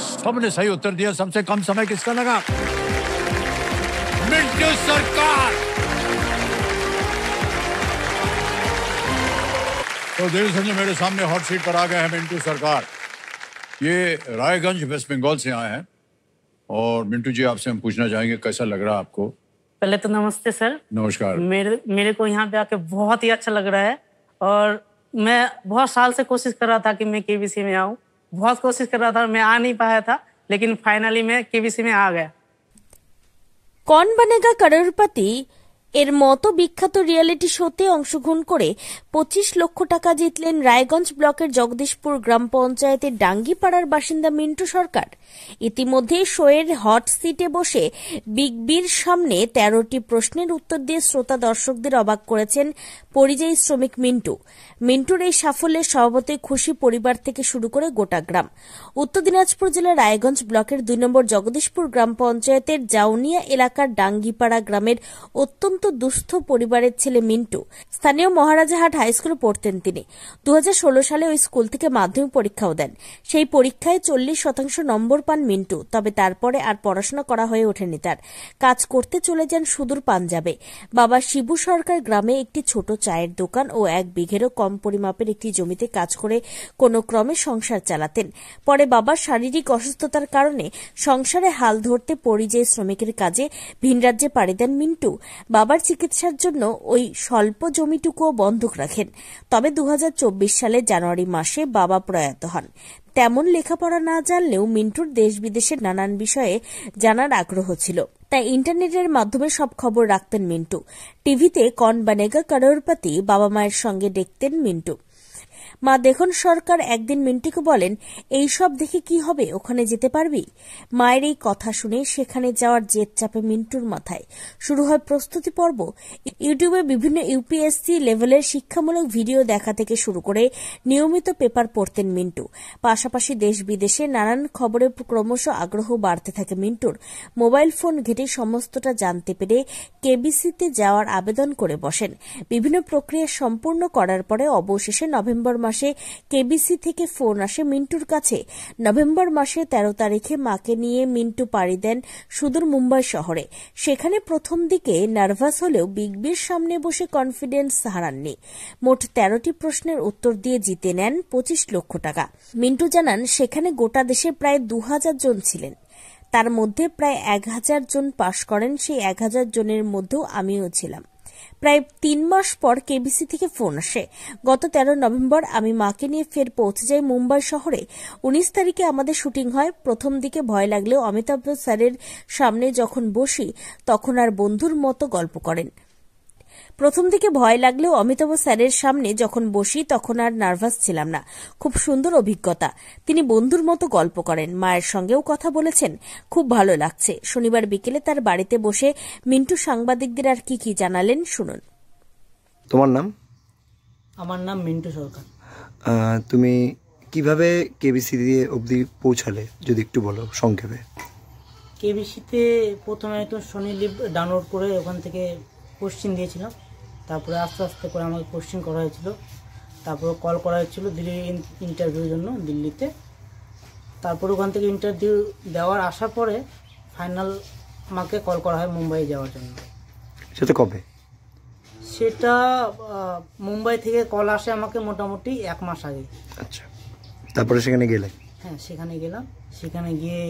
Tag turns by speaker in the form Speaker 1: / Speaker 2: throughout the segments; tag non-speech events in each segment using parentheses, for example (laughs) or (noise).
Speaker 1: सबने सही उत्तर दिया सबसे कम समय किसका लगा मिंटू सरकार तो देवी संजय मेरे सामने हॉट सीट पर आ गए हैं मिंटू सरकार ये रायगंज वेस्ट बंगाल से आए हैं और मिंटू जी आपसे हम पूछना चाहेंगे कैसा लग रहा है आपको
Speaker 2: पहले तो नमस्ते सर नमस्कार मेरे मेरे को यहाँ पे आके बहुत ही अच्छा लग रहा है और मैं बहुत साल से कोशिश कर रहा था कि मैं केबीसी में आऊँ बहुत कोशिश कर रहा था मैं आ नहीं पाया था लेकिन फाइनली मैं केबीसी में आ गया
Speaker 3: कौन बनेगा करोड़पति এর মতো বিখ্যাত রিয়ালিটি শোতে অংশগ্রহণ করে পঁচিশ লক্ষ টাকা জিতলেন রায়গঞ্জ ব্লকের জগদীশপুর গ্রাম পঞ্চায়েতের ডাঙ্গিপাড়ার বাসিন্দা মিন্টু সরকার ইতিমধ্যে শোয়ের হট সিটে বসে বিগ বির সামনে তেরোটি প্রশ্নের উত্তর দিয়ে শ্রোতা দর্শকদের অবাক করেছেন পরিযায়ী শ্রমিক মিন্টু মিন্টুর এই সাফল্যে স্বভাবতই খুশি পরিবার থেকে শুরু করে গোটা গ্রাম উত্তর দিনাজপুর জেলার রায়গঞ্জ ব্লকের দুই নম্বর জগদীশপুর গ্রাম পঞ্চায়েতের জাউনিয়া এলাকার ডাঙ্গিপাড়া গ্রামের অত্যন্ত অত্যন্ত দুস্থ পরিবারের ছেলে মিন্টু স্থানীয় মহারাজাহাট হাইস্কুলে পড়তেন তিনি দু সালে ওই স্কুল থেকে মাধ্যমিক পরীক্ষাও দেন সেই পরীক্ষায় চল্লিশ শতাংশ নম্বর পান মিন্টু তবে তারপরে আর পড়াশোনা করা হয়ে ওঠেনি তার কাজ করতে চলে যান সুদূর পাঞ্জাবে বাবা শিবু সরকার গ্রামে একটি ছোট চায়ের দোকান ও এক বিঘেরও কম পরিমাপের একটি জমিতে কাজ করে কোনো ক্রমে সংসার চালাতেন পরে বাবার শারীরিক অসুস্থতার কারণে সংসারে হাল ধরতে পরিযায়ী শ্রমিকের কাজে ভিন রাজ্যে পাড়ি দেন মিন্টু বাবা বাবার চিকিৎসার জন্য ওই স্বল্প জমিটুকুও বন্ধক রাখেন তবে দু সালে জানুয়ারি মাসে বাবা প্রয়াত হন তেমন লেখাপড়া না জানলেও মিন্টুর দেশ বিদেশের নানান বিষয়ে জানার আগ্রহ ছিল তাই ইন্টারনেটের মাধ্যমে সব খবর রাখতেন মিন্টু টিভিতে কন বানেগা করোরপতি বাবা মায়ের সঙ্গে দেখতেন মিন্টু মা দেখন সরকার একদিন মিন্টিকে বলেন এই সব দেখে কি হবে ওখানে যেতে পারবি মায়ের এই কথা শুনে সেখানে যাওয়ার জেদ চাপে মিন্টুর মাথায় শুরু হয় প্রস্তুতি পর্ব ইউটিউবে বিভিন্ন ইউপিএসসি লেভেলের শিক্ষামূলক ভিডিও দেখা থেকে শুরু করে নিয়মিত পেপার পড়তেন মিন্টু পাশাপাশি দেশ বিদেশে নানান খবরে ক্রমশ আগ্রহ বাড়তে থাকে মিন্টুর মোবাইল ফোন ঘেটে সমস্তটা জানতে পেরে কেবিসিতে যাওয়ার আবেদন করে বসেন বিভিন্ন প্রক্রিয়া সম্পূর্ণ করার পরে অবশেষে নভেম্বর মাসে কেবিসি থেকে ফোন আসে মিন্টুর কাছে নভেম্বর মাসে তেরো তারিখে মাকে নিয়ে মিন্টু পাড়ি দেন সুদূর মুম্বাই শহরে সেখানে প্রথম দিকে নার্ভাস হলেও বিগ বির সামনে বসে কনফিডেন্স হারাননি মোট তেরোটি প্রশ্নের উত্তর দিয়ে জিতে নেন পঁচিশ লক্ষ টাকা মিন্টু জানান সেখানে গোটা দেশে প্রায় দু জন ছিলেন তার মধ্যে প্রায় এক হাজার জন পাশ করেন সেই এক হাজার জনের মধ্যেও আমিও ছিলাম প্রায় তিন মাস পর কেবিসি থেকে ফোন আসে গত তেরো নভেম্বর আমি মাকে নিয়ে ফের পৌঁছে যাই মুম্বাই শহরে উনিশ তারিখে আমাদের শুটিং হয় প্রথম দিকে ভয় লাগলেও অমিতাভ স্যারের সামনে যখন বসি তখন আর বন্ধুর মতো গল্প করেন প্রথম দিকে ভয় লাগলেও অমিতাভ স্যারের সামনে যখন বসি তখন আর নার্ভাস ছিলাম না খুব সুন্দর অভিজ্ঞতা তিনি বন্ধুর মতো গল্প করেন মায়ের সঙ্গেও কথা বলেছেন খুব ভালো লাগছে শনিবার বিকেলে তার বাড়িতে বসে মিন্টু সাংবাদিকদের আর কি কি জানালেন শুনুন
Speaker 4: তোমার নাম
Speaker 2: আমার নাম মিন্টু সরকার
Speaker 4: তুমি কিভাবে কেবিসি দিয়ে অবধি পৌঁছালে যদি একটু বলো সংক্ষেপে
Speaker 2: কেবিসিতে প্রথমে তো সোনি লিপ ডাউনলোড করে ওখান থেকে কোশ্চিন দিয়েছিলাম তারপরে আস্তে আস্তে করে আমাকে কোশ্চিন করা হয়েছিল তারপরে কল করা হয়েছিল দিল্লি ইন্টারভিউর জন্য দিল্লিতে তারপর ওখান থেকে ইন্টারভিউ দেওয়ার আসার পরে ফাইনাল আমাকে কল করা হয় মুম্বাই যাওয়ার জন্য সেটা কবে সেটা মুম্বাই থেকে কল আসে আমাকে মোটামুটি এক মাস আগে আচ্ছা
Speaker 4: তারপরে সেখানে গেলে
Speaker 2: হ্যাঁ সেখানে গেলাম সেখানে গিয়ে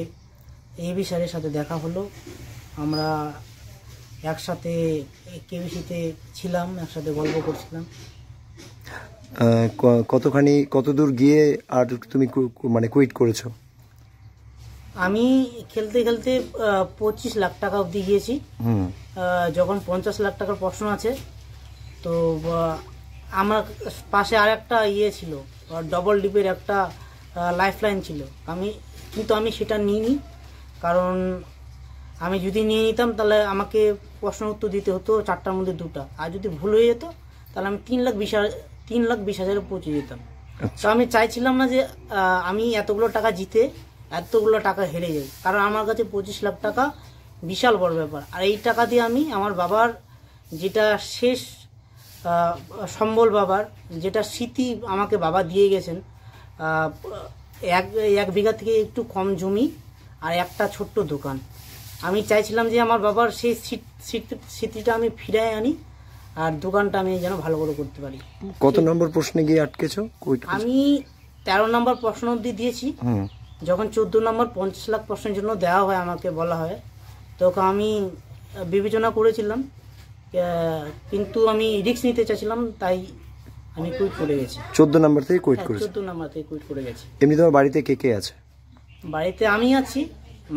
Speaker 2: এবি স্যারের সাথে দেখা হলো আমরা একসাথে কেবিসিতে ছিলাম একসাথে গল্প করছিলাম
Speaker 4: কতখানি কতদূর গিয়ে আর তুমি মানে কুইট করেছো
Speaker 2: আমি খেলতে খেলতে পঁচিশ লাখ টাকা অবধি গিয়েছি যখন পঞ্চাশ লাখ টাকার প্রশ্ন আছে তো আমার পাশে আর একটা ইয়ে ছিল ডবল ডিপের একটা লাইফ লাইন ছিল আমি কিন্তু আমি সেটা নিইনি কারণ আমি যদি নিয়ে নিতাম তাহলে আমাকে প্রশ্ন উত্তর দিতে হতো চারটার মধ্যে দুটা আর যদি ভুল হয়ে যেত তাহলে আমি তিন লাখ বিশ হাজার তিন লাখ বিশ হাজারে পৌঁছে যেতাম আচ্ছা। তো আমি চাইছিলাম না যে আমি এতগুলো টাকা জিতে এতগুলো টাকা হেরে যাই কারণ আমার কাছে পঁচিশ লাখ টাকা বিশাল বড় ব্যাপার আর এই টাকা দিয়ে আমি আমার বাবার যেটা শেষ সম্বল বাবার যেটা স্মৃতি আমাকে বাবা দিয়ে গেছেন এক এক বিঘা থেকে একটু কম জমি আর একটা ছোট্ট দোকান আমি চাইছিলাম যে আমার বাবার সেই স্মৃতিটা আমি ফিরায় আনি আর দোকানটা আমি যেন ভালো করে করতে পারি কত
Speaker 4: নম্বর প্রশ্নে গিয়ে আটকেছ আমি
Speaker 2: তেরো নম্বর প্রশ্ন অব্দি দিয়েছি যখন চোদ্দ নম্বর পঞ্চাশ লাখ প্রশ্নের জন্য দেওয়া হয় আমাকে বলা হয় তখন আমি বিবেচনা করেছিলাম কিন্তু আমি রিক্স নিতে চাইছিলাম তাই আমি কুইট করে গেছি
Speaker 4: চোদ্দ নম্বর থেকে কুইট হ্যাঁ, করে চোদ্দ
Speaker 2: নম্বর থেকে কুইট করে গেছি
Speaker 4: এমনি তোমার বাড়িতে কে কে
Speaker 1: আছে
Speaker 2: বাড়িতে আমি আছি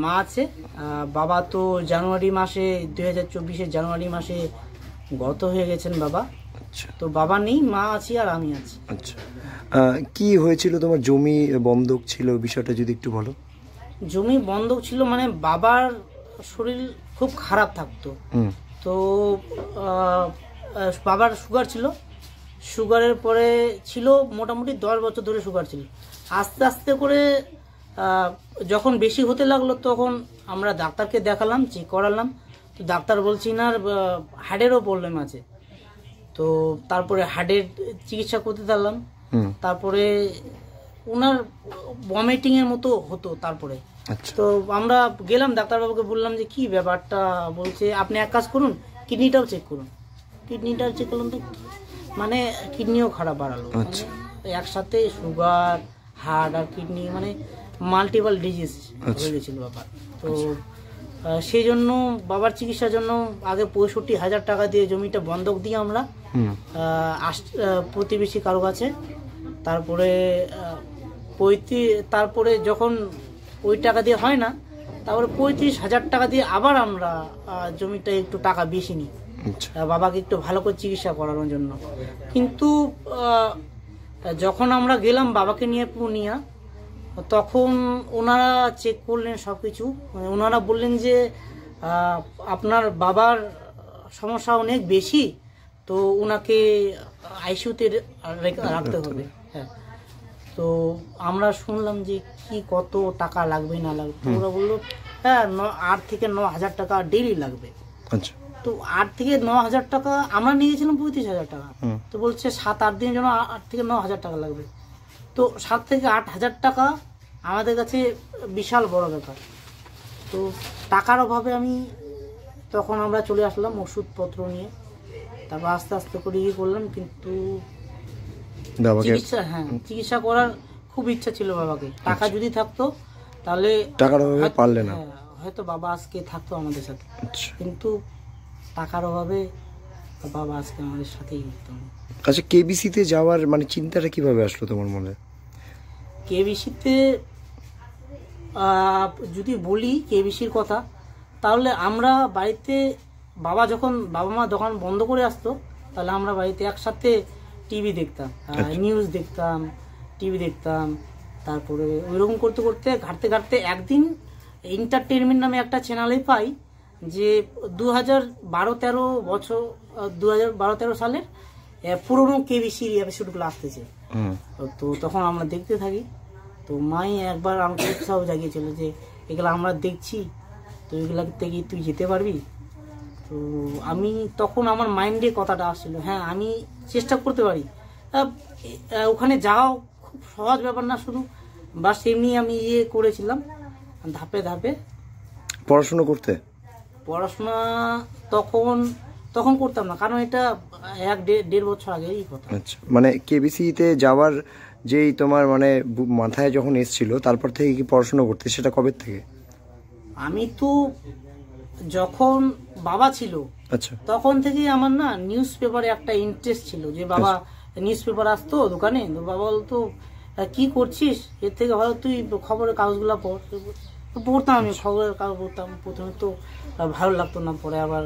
Speaker 2: মা আছে বাবা তো জানুয়ারি মাসে দুই হাজার চব্বিশে জানুয়ারি মাসে গত হয়ে গেছেন বাবা আচ্ছা তো বাবা নেই মা আছি আর আমি আছি আচ্ছা
Speaker 4: কি হয়েছিল তোমার জমি বন্ধক ছিল বিষয়টা যদি একটু বলো
Speaker 2: জমি বন্ধক ছিল মানে বাবার শরীর খুব খারাপ থাকতো তো বাবার সুগার ছিল সুগারের পরে ছিল মোটামুটি দশ বছর ধরে সুগার ছিল আস্তে আস্তে করে যখন বেশি হতে লাগলো তখন আমরা ডাক্তারকে দেখালাম চেক করালাম তো ডাক্তার বলছি না হার্টেরও প্রবলেম আছে তো তারপরে হার্টের চিকিৎসা করতে থাকলাম তারপরে ওনার ভমিটিং এর মতো হতো তারপরে আচ্ছা। তো আমরা গেলাম ডাক্তারবাবুকে বললাম যে কি ব্যাপারটা বলছে আপনি এক কাজ করুন কিডনিটাও চেক করুন কিডনিটাও চেক করলাম তো মানে কিডনিও খারাপ বাড়ালো আচ্ছা। মানে একসাথে সুগার হার্ট আর কিডনি মানে মাল্টিপাল আচ্ছা। ডিজিজ হয়ে গেছিল বাবার তো সেই জন্য বাবার চিকিৎসার জন্য আগে পঁয়ষট্টি হাজার টাকা দিয়ে জমিটা বন্ধক দিয়ে আমরা প্রতিবেশী কারো কাছে তারপরে পঁয়ত্রিশ তারপরে যখন ওই টাকা দিয়ে হয় না তারপরে পঁয়ত্রিশ হাজার টাকা দিয়ে আবার আমরা জমিটা একটু টাকা বেশি নিই আচ্ছা। বাবাকে একটু ভালো করে চিকিৎসা করানোর জন্য কিন্তু যখন আমরা গেলাম বাবাকে নিয়ে পূর্ণিয়া তখন ওনারা চেক করলেন সব কিছু মানে ওনারা বললেন যে আপনার বাবার সমস্যা অনেক বেশি তো ওনাকে আইসিউতে হ্যাঁ, রাখতে হবে হ্যাঁ তো আমরা শুনলাম যে কি কত টাকা লাগবে না লাগবে ওরা বললো হ্যাঁ ন আট থেকে ন হাজার টাকা ডেইলি লাগবে আচ্ছা তো আট থেকে ন হাজার টাকা আমরা নিয়েছিলাম পঁয়ত্রিশ হাজার টাকা তো বলছে সাত আট দিনের জন্য আট থেকে ন হাজার টাকা লাগবে তো সাত থেকে আট হাজার টাকা আমাদের কাছে বিশাল বড় ব্যাপার তো টাকার অভাবে আমি তখন আমরা চলে আসলাম ওষুধপত্র নিয়ে তারপর আস্তে আস্তে করে ইয়ে করলাম কিন্তু চিকিৎসা হ্যাঁ চিকিৎসা করার খুব ইচ্ছা ছিল বাবাকে আচ্ছা। টাকা যদি থাকতো তাহলে
Speaker 4: টাকার অভাবে পারলে না হ্যাঁ,
Speaker 2: হয়তো বাবা আজকে থাকতো আমাদের সাথে আচ্ছা। কিন্তু টাকার অভাবে বাবা আজকে আমাদের সাথেই থাকতো
Speaker 4: আচ্ছা কেবিসিতে যাওয়ার মানে চিন্তাটা কিভাবে আসলো তোমার মনে
Speaker 2: কেবিসিতে যদি বলি কেবিসির কথা তাহলে আমরা বাড়িতে বাবা যখন বাবা মা দোকান বন্ধ করে আসতো তাহলে আমরা বাড়িতে একসাথে টিভি দেখতাম নিউজ আচ্ছা। দেখতাম টিভি দেখতাম তারপরে ওইরকম করতে করতে ঘাটতে ঘাটতে একদিন এন্টারটেনমেন্ট নামে একটা চ্যানেলে পাই যে দু হাজার বারো তেরো বছর দু হাজার বারো তেরো সালের পুরোনো কেবিসির এপিসোডগুলো আসতেছে তো তখন আমরা দেখতে থাকি তো মাই একবার আমাকে উৎসাহ জাগিয়েছিল যে এগুলো আমরা দেখছি তো এগুলো থেকে তুই যেতে পারবি তো আমি তখন আমার মাইন্ডে কথাটা আসছিল হ্যাঁ আমি চেষ্টা করতে পারি ওখানে যাও খুব সহজ ব্যাপার না শুধু বাস সেমনি আমি ইয়ে করেছিলাম ধাপে ধাপে
Speaker 4: পড়াশুনো করতে
Speaker 2: পড়াশোনা তখন তখন করতাম না কারণ এটা এক দেড় বছর আগেই কথা
Speaker 4: আচ্ছা মানে কেবিসিতে যাওয়ার যেই তোমার মানে মাথায় যখন এসেছিল তারপর থেকে কি পড়াশোনা করতে সেটা কবে থেকে
Speaker 2: আমি তো যখন বাবা ছিল আচ্ছা তখন থেকে আমার না নিউজ পেপারে একটা ইন্টারেস্ট ছিল যে বাবা আচ্ছা। নিউজ পেপার আসতো দোকানে বাবা বলতো কি করছিস এর থেকে ভালো তুই খবরের কাগজগুলো পড় তো পড়তাম আমি সকলের কাউ পড়তাম প্রথমে তো ভালো লাগতো না পরে আবার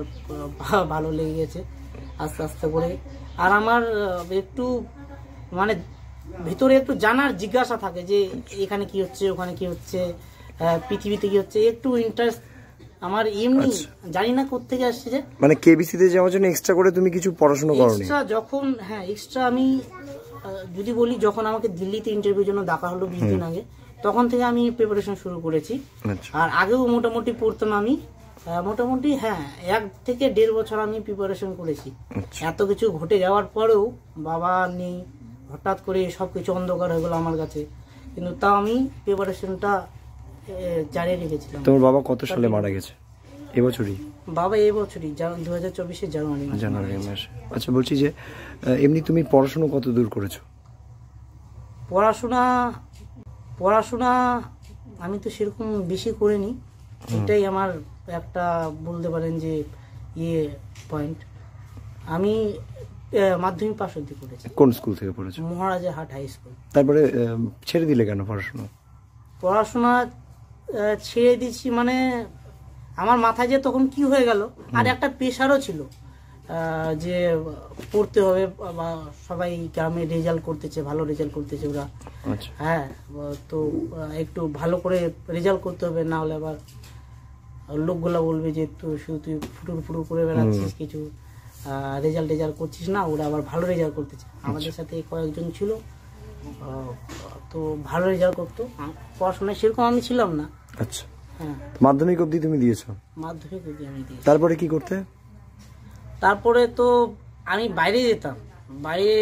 Speaker 2: (laughs) ভালো লেগে গেছে আস্তে আস্তে করে আর আমার একটু মানে ভিতরে একটু জানার জিজ্ঞাসা থাকে যে এখানে কি হচ্ছে ওখানে কি হচ্ছে পৃথিবীতে কি হচ্ছে একটু ইন্টারেস্ট আমার এমনি আচ্ছা। জানি না কোথা থেকে আসছে যে
Speaker 4: মানে কেবিসি তে যাওয়ার জন্য এক্সট্রা করে তুমি কিছু পড়াশোনা করো এক্সট্রা
Speaker 2: যখন হ্যাঁ এক্সট্রা আমি যদি বলি যখন আমাকে দিল্লিতে ইন্টারভিউর জন্য ডাকা হলো বিশ দিন আগে তখন থেকে আমি প্রিপারেশন শুরু করেছি আচ্ছা। আর আগেও মোটামুটি পড়তাম আমি মোটামুটি হ্যাঁ এক থেকে দেড় বছর আমি প্রিপারেশন করেছি আচ্ছা। এত কিছু ঘটে যাওয়ার পরেও বাবা নেই হঠাৎ করে সব কিছু অন্ধকার হয়ে গেলো আমার কাছে কিন্তু তাও আমি প্রিপারেশনটা জারি রেখেছিলাম তোমার বাবা কত সালে মারা গেছে এবছরই বাবা এবছরই দু হাজার চব্বিশে জানুয়ারি জানুয়ারি মাসে
Speaker 4: আচ্ছা বলছি যে এমনি তুমি পড়াশুনো কত দূর করেছো
Speaker 2: পড়াশোনা পড়াশোনা আমি তো সেরকম বেশি করিনি এটাই আমার একটা বলতে পারেন যে ইয়ে পয়েন্ট আমি মাধ্যমিক পাশ অব্দি করেছি
Speaker 4: কোন স্কুল থেকে পড়েছি
Speaker 2: মহারাজা হাট হাই স্কুল
Speaker 4: তারপরে ছেড়ে দিলে কেন পড়াশোনা
Speaker 2: পড়াশোনা ছেড়ে দিছি মানে আমার মাথায় যে তখন কি হয়ে গেল আর একটা পেশারও ছিল যে পড়তে হবে বা সবাই গ্রামে রেজাল্ট করতেছে ভালো রেজাল্ট করতেছে ওরা আচ্ছা। হ্যাঁ তো একটু ভালো করে রেজাল্ট করতে হবে না হলে আবার লোকগুলো বলবে যে তুই শুধু তুই ফুটুর ফুটুর করে বেড়াচ্ছিস কিছু রেজাল্ট রেজাল্ট করছিস না ওরা আবার ভালো রেজাল্ট করতেছে আচ্ছা। আমাদের সাথে কয়েকজন ছিল তো ভালো রেজাল্ট করতো পড়াশোনায় সেরকম আমি ছিলাম না আচ্ছা হ্যাঁ
Speaker 4: মাধ্যমিক অবধি তুমি দিয়েছো
Speaker 2: মাধ্যমিক অবধি আমি দিয়েছি
Speaker 4: তারপরে কি করতে
Speaker 2: তারপরে তো আমি বাইরে যেতাম বাইরে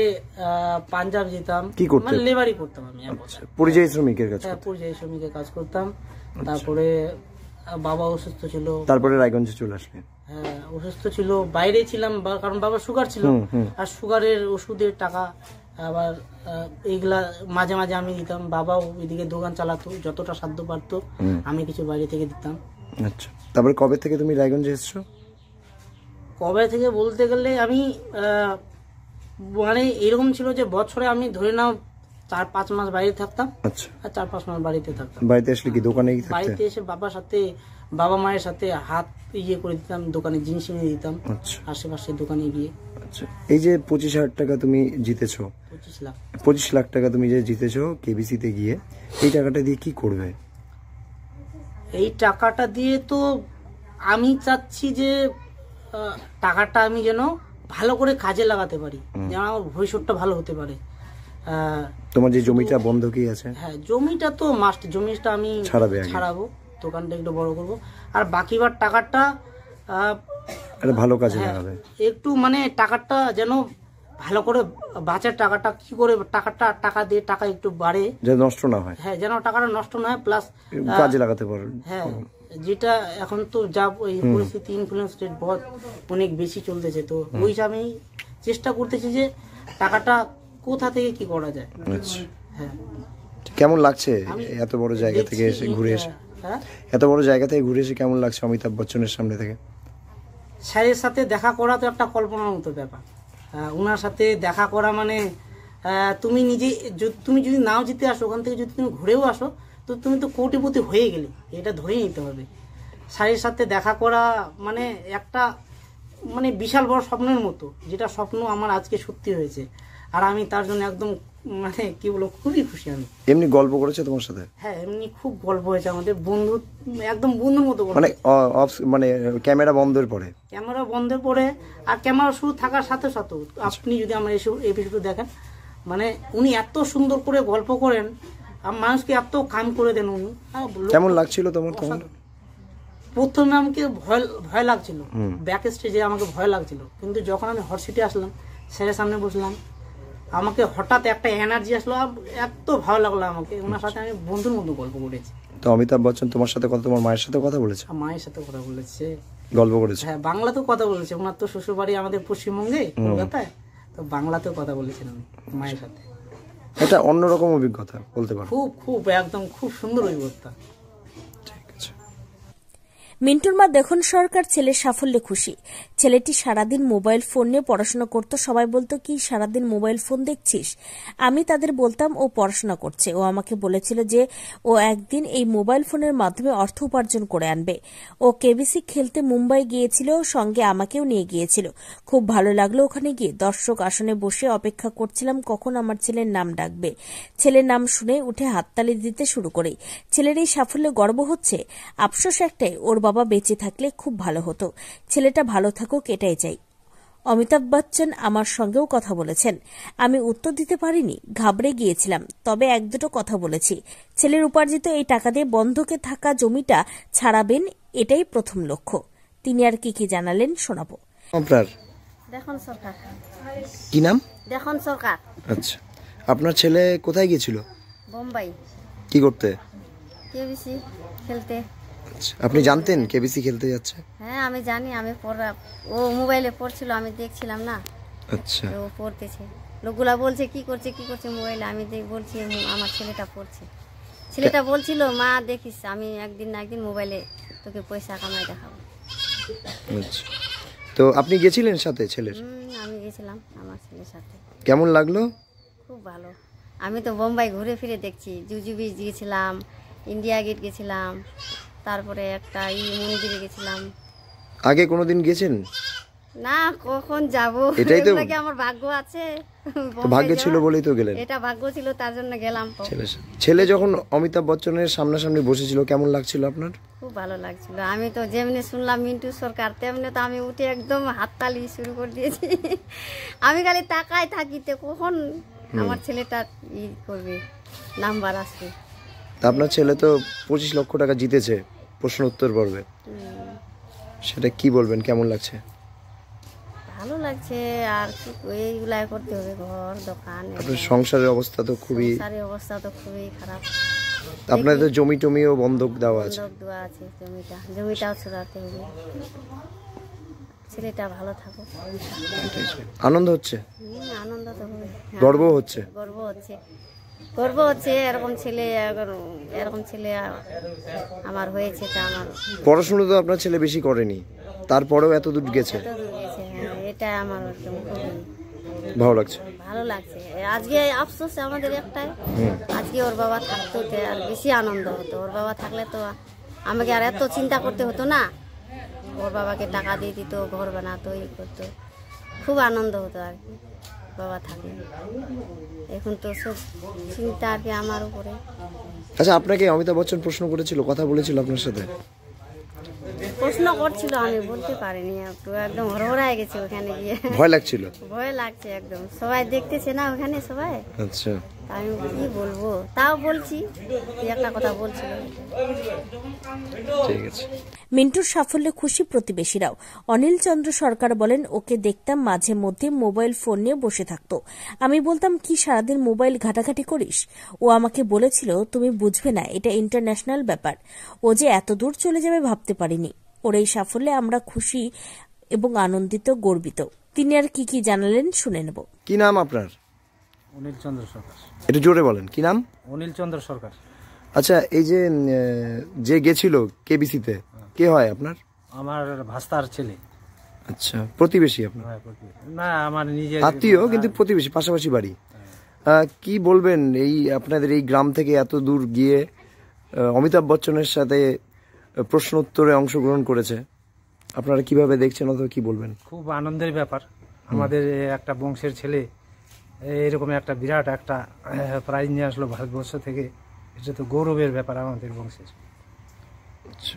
Speaker 2: পাঞ্জাব যেতাম কি করতাম মানে লেবারি করতাম আমি আচ্ছা,
Speaker 4: পরিযায়ী শ্রমিকের কাছে হ্যাঁ,
Speaker 2: পরিযায়ী শ্রমিকের কাজ করতাম আচ্ছা। তারপরে বাবা অসুস্থ ছিল তারপরে
Speaker 4: রায়গঞ্জে চলে আসলেন
Speaker 2: হ্যাঁ অসুস্থ ছিল বাইরে ছিলাম কারণ বাবা সুগার ছিল আর সুগারের ওষুধের টাকা আবার এইগুলা মাঝে মাঝে আমি দিতাম বাবাও এদিকে দোকান চালাতো যতটা সাধ্য পারতো আমি কিছু বাইরে থেকে দিতাম
Speaker 4: আচ্ছা তারপরে কবে থেকে তুমি রায়গঞ্জে এসছো
Speaker 2: কবে থেকে বলতে গেলে আমি মানে এরকম ছিল যে বছরে আমি ধরে নাও চার পাঁচ মাস বাইরে থাকতাম আচ্ছা। আর চার পাঁচ মাস বাড়িতে
Speaker 1: থাকতাম
Speaker 4: বাড়িতে আসলে কি দোকানে বাড়িতে
Speaker 2: এসে বাবার সাথে বাবা মায়ের সাথে হাত ইয়ে করে দিতাম দোকানে জিনিস এনে দিতাম আচ্ছা। আশেপাশে দোকানে গিয়ে আচ্ছা।
Speaker 4: এই যে পঁচিশ হাজার টাকা তুমি জিতেছো পঁচিশ লাখ পঁচিশ লাখ টাকা তুমি যে জিতেছো সিতে গিয়ে এই টাকাটা দিয়ে কি করবে
Speaker 2: এই টাকাটা দিয়ে তো আমি চাচ্ছি যে টাকাটা আমি যেন ভালো করে কাজে লাগাতে পারি যেন আমার ভবিষ্যৎটা ভালো হতে পারে
Speaker 4: তোমার যে জমিটা বন্ধকি আছে
Speaker 2: হ্যাঁ জমিটা তো মাস্ট জমিটা আমি ছাড়াবো দোকানটা একটু বড় করব আর বাকিবার টাকাটা
Speaker 4: ভালো কাজে হ্যাঁ, লাগাবে
Speaker 2: একটু মানে টাকাটা যেন ভালো করে বাঁচার টাকাটা কি করে টাকাটা টাকা দিয়ে টাকা একটু বাড়ে
Speaker 4: যেন নষ্ট না হয়
Speaker 2: হ্যাঁ যেন টাকাটা নষ্ট না হয় প্লাস কাজে
Speaker 4: লাগাতে পারো হ্যাঁ
Speaker 2: যেটা এখন তো যা এই পরিস্থিতি ইনফ্লুয়েন্স রেট বহুত অনেক বেশি চলতেছে তো ওই আমি চেষ্টা করতেছি যে টাকাটা কোথা থেকে কি করা যায় আচ্ছা। হ্যাঁ
Speaker 4: কেমন লাগছে এত বড় জায়গা থেকে এসে ঘুরে এসে হ্যাঁ। হ্যাঁ। এত বড় জায়গা থেকে ঘুরে এসে কেমন লাগছে অমিতাভ বচ্চনের সামনে থেকে
Speaker 2: স্যারের সাথে দেখা করা তো একটা কল্পনার মতো ব্যাপার ওনার সাথে দেখা করা মানে তুমি নিজে তুমি যদি নাও জিতে আসো ওখান থেকে যদি তুমি ঘুরেও আসো তো তুমি তো কোটিপতি হয়ে গেলে এটা ধরে নিতে হবে শাড়ির সাথে দেখা করা মানে একটা মানে বিশাল বড় স্বপ্নের মতো যেটা স্বপ্ন আমার আজকে সত্যি হয়েছে আর আমি তার জন্য একদম মানে কি বলবো খুবই খুশি আমি
Speaker 4: এমনি গল্প করেছে তোমার সাথে
Speaker 2: হ্যাঁ এমনি খুব গল্প হয়েছে আমাদের বন্ধু একদম বন্ধুর মতো মানে
Speaker 4: মানে ক্যামেরা বন্ধের পরে
Speaker 2: ক্যামেরা বন্ধের পরে আর ক্যামেরা শুরু থাকার সাথে সাথে আচ্ছা। আপনি যদি আমার এসব এপিসোড দেখেন মানে উনি এত সুন্দর করে গল্প করেন আর মানুষকে এত কাম করে দেন উনি কেমন লাগছিল তোমার তখন প্রথমে আমাকে ভয় ভয় লাগছিল ব্যাক স্টেজে আমাকে ভয় লাগছিল কিন্তু যখন আমি হট সিটে আসলাম স্যারের সামনে বসলাম আমাকে হঠাৎ একটা এনার্জি আসলো এত ভালো লাগলো আমাকে ওনার সাথে আমি বন্ধুর মতো গল্প করেছি
Speaker 4: তো অমিতাভ বচ্চন তোমার সাথে কথা তোমার মায়ের সাথে কথা বলেছে
Speaker 2: মায়ের সাথে কথা বলেছে গল্প করেছে হ্যাঁ বাংলাতেও কথা বলেছে ওনার তো শ্বশুর বাড়ি আমাদের পশ্চিমবঙ্গে কলকাতায় তো বাংলাতেও কথা বলেছেন আমি মায়ের সাথে
Speaker 4: এটা অন্যরকম অভিজ্ঞতা বলতে পারো
Speaker 3: খুব খুব একদম খুব সুন্দর অভিজ্ঞতা মিন্টুর মা দেখুন সরকার ছেলের সাফল্যে খুশি ছেলেটি সারাদিন মোবাইল ফোন নিয়ে পড়াশোনা করতো সবাই বলতো কি সারাদিন মোবাইল ফোন দেখছিস আমি তাদের বলতাম ও পড়াশোনা করছে ও আমাকে বলেছিল যে ও একদিন এই মোবাইল ফোনের মাধ্যমে অর্থ উপার্জন করে আনবে ও কেবিসি খেলতে মুম্বাই গিয়েছিল সঙ্গে আমাকেও নিয়ে গিয়েছিল খুব ভালো লাগলো ওখানে গিয়ে দর্শক আসনে বসে অপেক্ষা করছিলাম কখন আমার ছেলের নাম ডাকবে ছেলের নাম শুনে উঠে হাততালি দিতে শুরু করে ছেলের এই সাফল্যে গর্ব হচ্ছে আফসোস একটাই ওর বাবা বেঁচে থাকলে খুব ভালো হতো ছেলেটা ভালো থাকুক এটাই চাই অমিতাভ বচ্চন আমার সঙ্গেও কথা বলেছেন আমি উত্তর দিতে পারিনি ঘাবড়ে গিয়েছিলাম তবে এক দুটো কথা বলেছি ছেলের উপার্জিত এই টাকা দিয়ে বন্ধকে থাকা জমিটা ছাড়াবেন এটাই প্রথম লক্ষ্য তিনি আর কি কি জানালেন শোনাবো
Speaker 4: আপনার সরকার কি নাম
Speaker 5: দেখুন সরকার
Speaker 4: আচ্ছা আপনার ছেলে কোথায় গিয়েছিল বোম্বাই কি করতে
Speaker 5: খেলতে আপনি
Speaker 4: জানতেন কেবিসি খেলতে যাচ্ছে
Speaker 5: হ্যাঁ আমি জানি আমি পড়া ও মোবাইলে পড়ছিল আমি দেখছিলাম না আচ্ছা ও পড়তেছে লোকগুলা বলছে কি করছে কি করছে মোবাইলে আমি দেখ বলছি আমার ছেলেটা পড়ছে ছেলেটা বলছিল মা দেখিস আমি একদিন না একদিন মোবাইলে তোকে পয়সা কামাই দেখাবো
Speaker 4: আচ্ছা তো আপনি গেছিলেন সাথে ছেলের
Speaker 5: আমি গেছিলাম আমার ছেলের সাথে কেমন লাগলো খুব ভালো আমি তো বোম্বাই ঘুরে ফিরে দেখছি জুজুবি গেছিলাম ইন্ডিয়া গেট গেছিলাম তারপরে একটা ই মন্দিরে গেছিলাম
Speaker 4: আগে কোনোদিন গেছেন
Speaker 5: না কখন যাব এটাই তো আমার ভাগ্য আছে ভাগ্য ছিল
Speaker 4: বলেই তো গেলেন এটা
Speaker 5: ভাগ্য ছিল তার জন্য গেলাম ছেলে
Speaker 4: ছেলে যখন অমিতাভ বচ্চনের সামনাসামনি বসেছিল কেমন লাগছিল আপনার
Speaker 5: খুব ভালো লাগছিল আমি তো যেমনি শুনলাম মিন্টু সরকার তেমনি তো আমি উঠে একদম হাততালি শুরু করে দিয়েছি আমি খালি তাকায় থাকিতে কখন আমার ছেলেটা ই করবে নাম্বার আসবে
Speaker 4: আপনার ছেলে তো পঁচিশ লক্ষ টাকা জিতেছে প্রশ্ন উত্তর পর্বে সেটা কি বলবেন কেমন লাগছে
Speaker 5: ভালো লাগছে আর কি এইগুলাই করতে হবে ঘর দোকান আপনার
Speaker 4: সংসারের অবস্থা তো খুবই সংসারের
Speaker 5: অবস্থা তো খুবই খারাপ আপনাদের তো
Speaker 4: জমি টমিও বন্ধক দেওয়া আছে
Speaker 5: বন্ধক দেওয়া আছে জমিটা জমিটাও ছড়াতে হবে ছেলেটা ভালো থাকো আনন্দ হচ্ছে আনন্দ তো হবে গর্ব হচ্ছে হ্যাঁ, গর্ব হচ্ছে গর্ব হচ্ছে এরকম ছেলে এরকম ছেলে আমার হয়েছে তা আমার
Speaker 4: পড়াশোনা তো আপনার ছেলে বেশি করেনি তারপরেও এত দূর গেছে
Speaker 5: হ্যাঁ, এটা আমার ভালো লাগছে ভালো লাগছে আজকে আফসোস আমাদের একটাই আজকে ওর বাবা থাকতো আর বেশি আনন্দ হতো ওর বাবা থাকলে তো আমাকে আর এত চিন্তা করতে হতো না ওর বাবাকে টাকা দিয়ে দিত ঘর বানাতো ই করতো খুব আনন্দ হতো আর কি বাবা থাকে এখন তো সব চিন্তা আর কি আমার উপরে
Speaker 4: আচ্ছা আপনাকে অমিতাভ বচ্চন প্রশ্ন করেছিল কথা বলেছিল আপনার সাথে
Speaker 5: প্রশ্ন করছিল আমি বলতে পারিনি একটু একদম হরহরায় গেছে ওখানে গিয়ে ভয় লাগছিল ভয় লাগছে একদম সবাই দেখতেছে না ওখানে সবাই আচ্ছা আমি কি বলবো তাও বলছি একটা কথা বলছি ঠিক আছে
Speaker 3: মিন্টুর সাফল্যে খুশি প্রতিবেশীরাও অনিল চন্দ্র সরকার বলেন ওকে দেখতাম মাঝে মধ্যে মোবাইল ফোন নিয়ে বসে থাকতো আমি বলতাম কি সারাদিন মোবাইল ঘাটাঘাটি করিস ও আমাকে বলেছিল তুমি বুঝবে না এটা ইন্টারন্যাশনাল ব্যাপার ও যে এত দূর চলে যাবে ভাবতে পারিনি ওর এই সাফল্যে আমরা খুশি এবং আনন্দিত গর্বিত তিনি আর কি কি জানালেন শুনে নেব কি নাম
Speaker 4: আপনার
Speaker 1: অনিল চন্দ্র সরকার
Speaker 4: এটা জোরে বলেন কি নাম
Speaker 1: অনিল চন্দ্র সরকার
Speaker 4: আচ্ছা এই যে যে গেছিল কেবিসিতে হ্যাঁ। কে হয় আপনার
Speaker 1: আমার ভাস্তার ছেলে
Speaker 4: আচ্ছা প্রতিবেশী আপনার হ্যাঁ,
Speaker 1: না আমার নিজের আত্মীয় হ্যাঁ। কিন্তু
Speaker 4: প্রতিবেশী পাশাপাশি বাড়ি কি বলবেন এই আপনাদের এই গ্রাম থেকে এত দূর গিয়ে অমিতাভ বচ্চনের সাথে প্রশ্ন উত্তরে অংশগ্রহণ করেছে আপনারা কিভাবে দেখছেন অথবা কি বলবেন
Speaker 1: খুব আনন্দের ব্যাপার আমাদের একটা বংশের ছেলে এরকম একটা বিরাট একটা প্রাইজ নিয়ে আসলো ভারতবর্ষ থেকে এটা তো গৌরবের ব্যাপার আমাদের বংশের
Speaker 4: আচ্ছা।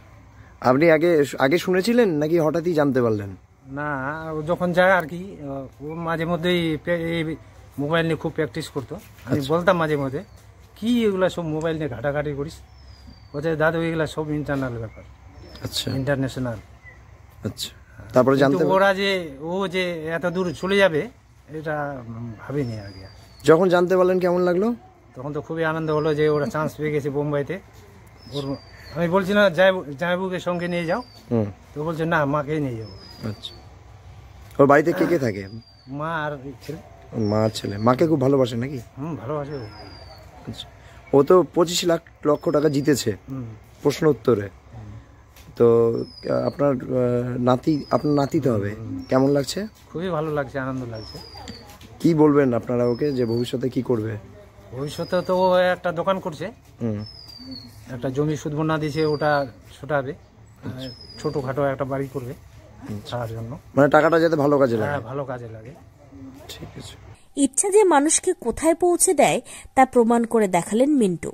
Speaker 4: আপনি আগে আগে শুনেছিলেন নাকি হঠাৎই জানতে পারলেন
Speaker 1: না যখন যায় আর কি ও মাঝে মধ্যেই মোবাইল নিয়ে খুব প্র্যাকটিস করতো আমি আচ্ছা। বলতাম মাঝে মধ্যে কি এগুলো সব মোবাইল নিয়ে ঘাটাঘাটি করিস বলছে দাদু এগুলো সব ইন্টারনাল ব্যাপার আচ্ছা ইন্টারন্যাশনাল
Speaker 4: আচ্ছা তারপরে জানতে
Speaker 1: ওরা যে ও যে এত দূর চলে যাবে এটা ভাবিনি আগে যখন জানতে পারলেন কেমন লাগলো তখন তো খুবই আনন্দ হলো যে ওরা চান্স পেয়ে গেছে বোম্বাইতে ওর আমি বলছি না জায়বুকে সঙ্গে নিয়ে যাও তো বলছে না মাকেই নিয়ে যাবো
Speaker 4: আচ্ছা ওর বাড়িতে কে কে থাকে
Speaker 1: মা আর ছেলে
Speaker 4: মা ছেলে মাকে খুব ভালোবাসে নাকি হুম ভালোবাসে আচ্ছা ও তো পঁচিশ লাখ লক্ষ টাকা জিতেছে প্রশ্ন উত্তরে তো আপনার নাতি আপনার নাতি তো হবে কেমন লাগছে
Speaker 1: খুবই ভালো লাগছে আনন্দ লাগছে
Speaker 4: কি বলবেন আপনারা ওকে যে ভবিষ্যতে কি করবে
Speaker 1: ভবিষ্যতে তো ও একটা দোকান করছে একটা জমি সুদ না দিয়েছে ওটা ছোটাবে আচ্ছা। খাটো একটা বাড়ি করবে ছাড়ার আচ্ছা। জন্য
Speaker 4: মানে টাকাটা যাতে ভালো কাজে লাগে হ্যাঁ,
Speaker 3: ভালো কাজে লাগে ঠিক আছে ইচ্ছা যে মানুষকে কোথায় পৌঁছে দেয় তা প্রমাণ করে দেখালেন মিন্টু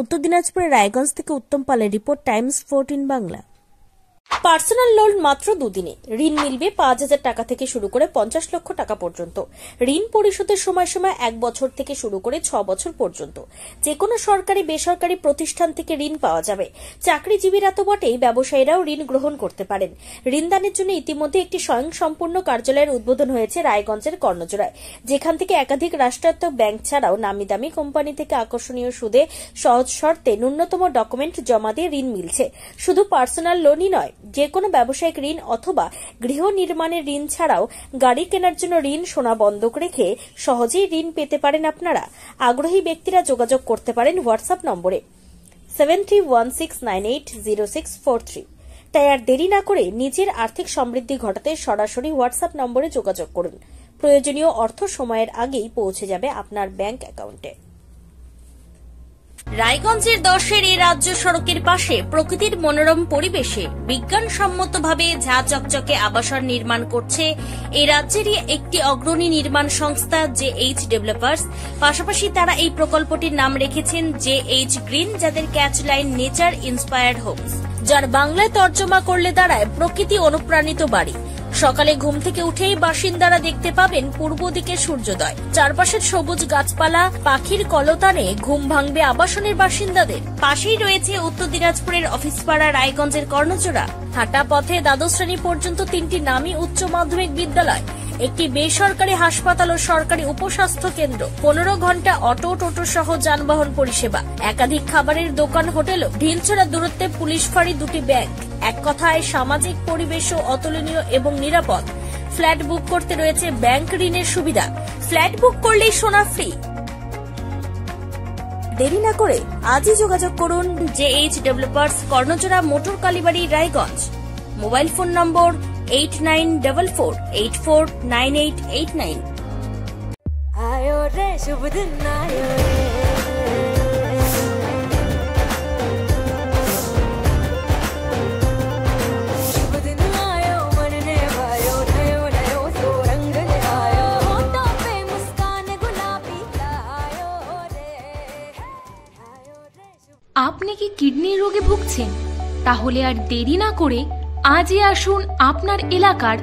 Speaker 3: উত্তর দিনাজপুরের রায়গঞ্জ থেকে উত্তম পালের report Times fourteen Bangla personal loan মাত্র দুদিনে ঋণ মিলবে পাঁচ হাজার টাকা থেকে শুরু করে পঞ্চাশ লক্ষ টাকা পর্যন্ত ঋণ পরিশোধের সময় সময় এক বছর থেকে শুরু করে ছ বছর পর্যন্ত যে কোনো সরকারি বেসরকারি প্রতিষ্ঠান থেকে ঋণ পাওয়া যাবে চাকরিজীবীরা তো বটেই ব্যবসায়ীরাও ঋণ গ্রহণ করতে পারেন ঋণদানের জন্য ইতিমধ্যে একটি স্বয়ংসম্পূর্ণ কার্যালয়ের উদ্বোধন হয়েছে রায়গঞ্জের কর্ণজোড়ায় যেখান থেকে একাধিক রাষ্ট্রায়ত্ত ব্যাংক ছাড়াও নামি দামি কোম্পানি থেকে আকর্ষণীয় সুদে সহজ শর্তে ন্যূনতম ডকুমেন্ট জমা দিয়ে ঋণ মিলছে শুধু পার্সোনাল লোনই নয় যে কোনো ব্যবসায়িক ঋণ অথবা গৃহ নির্মাণের ঋণ ছাড়াও গাড়ি কেনার জন্য ঋণ সোনা বন্ধক রেখে সহজেই ঋণ পেতে পারেন আপনারা আগ্রহী ব্যক্তিরা যোগাযোগ করতে পারেন হোয়াটসঅ্যাপ নম্বরে seven three one six nine eight zero six four three তাই আর দেরি না করে নিজের আর্থিক সমৃদ্ধি ঘটাতে সরাসরি হোয়াটসঅ্যাপ নম্বরে যোগাযোগ করুন প্রয়োজনীয় অর্থ সময়ের আগেই পৌঁছে যাবে আপনার ব্যাংক অ্যাকাউন্টে রায়গঞ্জের দশের এই রাজ্য সড়কের পাশে প্রকৃতির মনোরম পরিবেশে বিজ্ঞানসম্মতভাবে ঝা চকচকে আবাসন নির্মাণ করছে এই রাজ্যেরই একটি অগ্রণী নির্মাণ সংস্থা জে এইচ ডেভেলপার্স পাশাপাশি তারা এই প্রকল্পটির নাম রেখেছেন জে এইচ গ্রিন যাদের catch line nature inspired homes যার বাংলায় তর্জমা করলে দাঁড়ায় প্রকৃতি অনুপ্রাণিত বাড়ি সকালে ঘুম থেকে উঠেই বাসিন্দারা দেখতে পাবেন পূর্ব দিকে সূর্যোদয় চারপাশের সবুজ গাছপালা পাখির কলতানে ঘুম ভাঙবে আবাসনের বাসিন্দাদের পাশেই রয়েছে উত্তর দিনাজপুরের অফিসপাড়া রায়গঞ্জের কর্ণচোরা হাঁটা পথে দ্বাদশ শ্রেণী পর্যন্ত তিনটি নামী উচ্চ মাধ্যমিক বিদ্যালয় একটি বেসরকারি হাসপাতাল ও সরকারি উপস্বাস্থ্য কেন্দ্র পনেরো ঘন্টা অটো টোটো সহ যানবাহন পরিষেবা একাধিক খাবারের দোকান হোটেল ঢিলছড়া দূরত্বে পুলিশ ফাঁড়ি দুটি ব্যাংক এক কথায় সামাজিক পরিবেশও অতুলনীয় এবং নিরাপদ ফ্ল্যাট বুক করতে রয়েছে ব্যাংক ঋণের সুবিধা ফ্ল্যাট বুক করলেই সোনা ফ্রি দেরি না করে আজই যোগাযোগ করুন J H developers Karnachora motor Kalibari Raiganj mobile phone number eight nine double four eight four nine eight eight nine
Speaker 6: আয়ো রে শুভ দিন আয়ো রে আপনি কি কিডনির রোগে ভুগছেন তাহলে আর দেরি না করে আজই আসুন আপনার এলাকার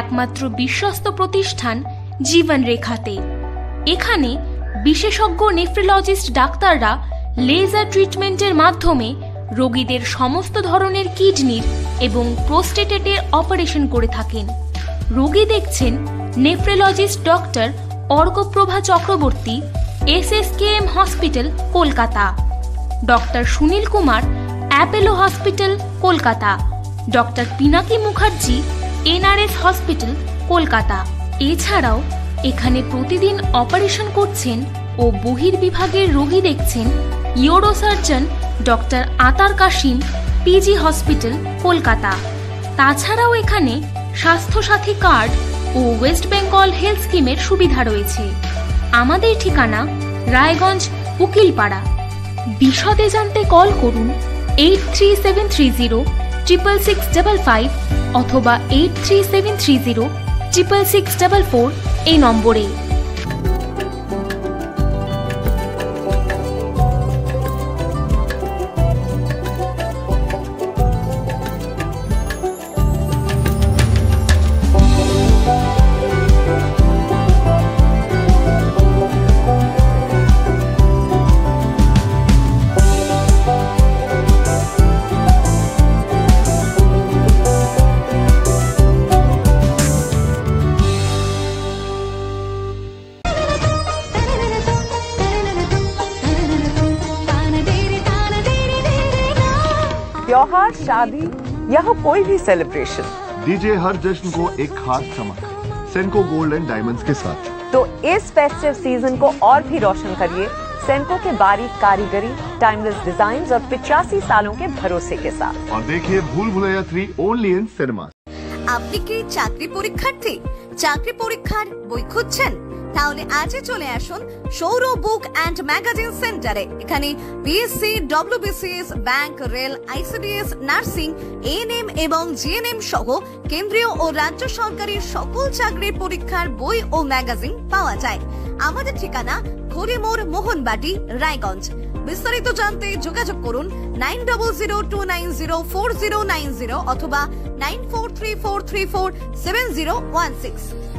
Speaker 6: একমাত্র বিশ্বস্ত প্রতিষ্ঠান জীবন রেখাতে এখানে বিশেষজ্ঞ নেফ্রোলজিস্ট ডাক্তাররা লেজার ট্রিটমেন্টের মাধ্যমে রোগীদের সমস্ত ধরনের কিডনির এবং প্রোস্টেটেটের অপারেশন করে থাকেন রোগী দেখছেন nephrologist doctor Arkaprabha Chakraborty S S K M hospital Kolkata doctor Sunil Kumar Apollo hospital Kolkata doctor Pinaki Mukherjee NRS hospital Kolkata এছাড়াও এখানে প্রতিদিন অপারেশন করছেন ও বহির্বিভাগের রোগী দেখছেন ইউরোসার্জন ডক্টর আতার কাশিম পিজি হসপিটাল কলকাতা তাছাড়াও এখানে স্বাস্থ্যসাথী কার্ড ও ওয়েস্ট বেঙ্গল হেলথ স্কিমের সুবিধা রয়েছে আমাদের ঠিকানা রায়গঞ্জ উকিলপাড়া বিশদে জানতে কল করুন eight three seven three zero triple six double five অথবা eight three seven three zero triple six double four এই নম্বরে
Speaker 3: कोई भी सेलिब्रेशन दीजिए हर जश्न को एक खास चमक सेंको गोल्ड एंड डायमंड्स के साथ
Speaker 6: तो इस फेस्टिव सीजन को और भी रोशन करिए सेंको के बारीक कारीगरी टाइमलेस डिजाइन और पिचासी सालों के भरोसे के साथ
Speaker 4: और देखिए Bhool Bhulaiyaa three only in cinema
Speaker 6: আপনি
Speaker 3: কি थी পরীক্ষার্থী চাকরি वो खुद छन তাহলে আজই চলে আসুন সৌর বুক অ্যান্ড ম্যাগাজিন সেন্টারে এখানে BSc WBCS bank rail ICDS nursing ANM এবং জিএনএম সহ কেন্দ্রীয় ও রাজ্য সরকারের সকল চাকরির পরীক্ষার বই ও ম্যাগাজিন পাওয়া যায় আমাদের ঠিকানা খরিমোর মোহনবাটি রায়গঞ্জ বিস্তারিত জানতে যোগাযোগ করুন
Speaker 6: nine double zero two nine zero four zero nine zero অথবা nine four three four three four seven zero one six